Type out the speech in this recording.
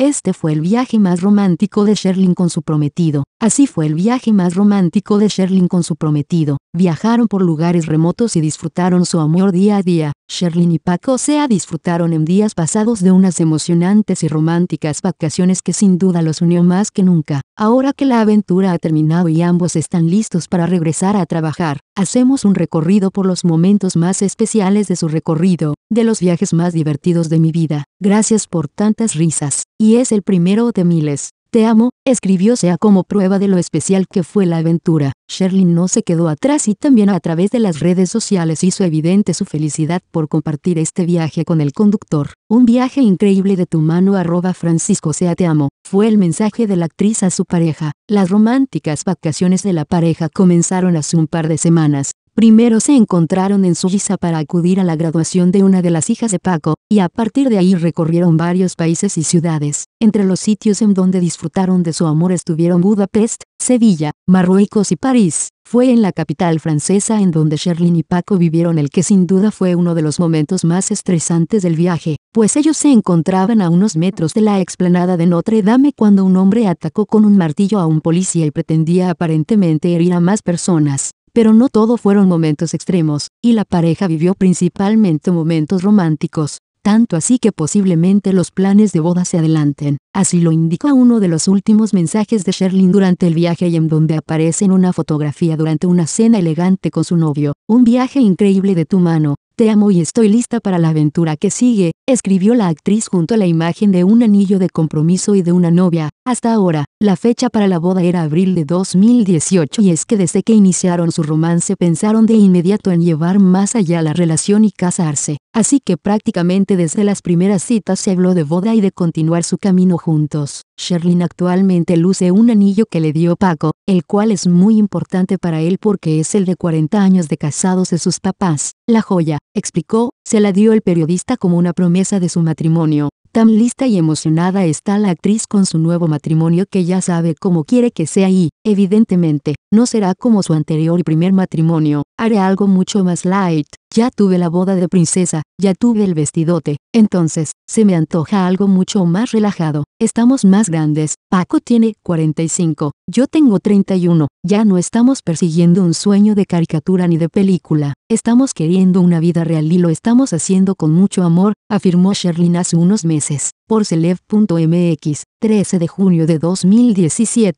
Este fue el viaje más romántico de Sherlin con su prometido, Así fue el viaje más romántico de Sherlin con su prometido, viajaron por lugares remotos y disfrutaron su amor día a día, Sherlin y Paco Sea disfrutaron en días pasados de unas emocionantes y románticas vacaciones que sin duda los unió más que nunca, ahora que la aventura ha terminado y ambos están listos para regresar a trabajar, hacemos un recorrido por los momentos más especiales de su recorrido, de los viajes más divertidos de mi vida, gracias por tantas risas, y es el primero de miles. Te amo, escribió Sea como prueba de lo especial que fue la aventura. Sherlyn no se quedó atrás y también a través de las redes sociales hizo evidente su felicidad por compartir este viaje con el conductor. Un viaje increíble de tu mano arroba Francisco Sea te amo, fue el mensaje de la actriz a su pareja. Las románticas vacaciones de la pareja comenzaron hace un par de semanas, Primero se encontraron en Suiza para acudir a la graduación de una de las hijas de Paco, y a partir de ahí recorrieron varios países y ciudades. Entre los sitios en donde disfrutaron de su amor estuvieron Budapest, Sevilla, Marruecos y París. Fue en la capital francesa en donde Sherlyn y Paco vivieron el que sin duda fue uno de los momentos más estresantes del viaje, pues ellos se encontraban a unos metros de la explanada de Notre Dame cuando un hombre atacó con un martillo a un policía y pretendía aparentemente herir a más personas pero no todo fueron momentos extremos, y la pareja vivió principalmente momentos románticos, tanto así que posiblemente los planes de boda se adelanten. Así lo indicó uno de los últimos mensajes de Sherlyn durante el viaje y en donde aparece en una fotografía durante una cena elegante con su novio. Un viaje increíble de tu mano, te amo y estoy lista para la aventura que sigue, escribió la actriz junto a la imagen de un anillo de compromiso y de una novia. Hasta ahora, la fecha para la boda era abril de 2018 y es que desde que iniciaron su romance pensaron de inmediato en llevar más allá la relación y casarse. Así que prácticamente desde las primeras citas se habló de boda y de continuar su camino juntos. Sherlyn actualmente luce un anillo que le dio Paco, el cual es muy importante para él porque es el de 40 años de casados de sus papás. La joya, explicó, se la dio el periodista como una promesa de su matrimonio. Tan lista y emocionada está la actriz con su nuevo matrimonio que ya sabe cómo quiere que sea y, evidentemente, no será como su anterior y primer matrimonio, haré algo mucho más light, ya tuve la boda de princesa, ya tuve el vestidote, entonces, se me antoja algo mucho más relajado. Estamos más grandes, Paco tiene 45, yo tengo 31, ya no estamos persiguiendo un sueño de caricatura ni de película, estamos queriendo una vida real y lo estamos haciendo con mucho amor, afirmó Sherlyn hace unos meses, por celeb.mx, 13 de junio de 2017.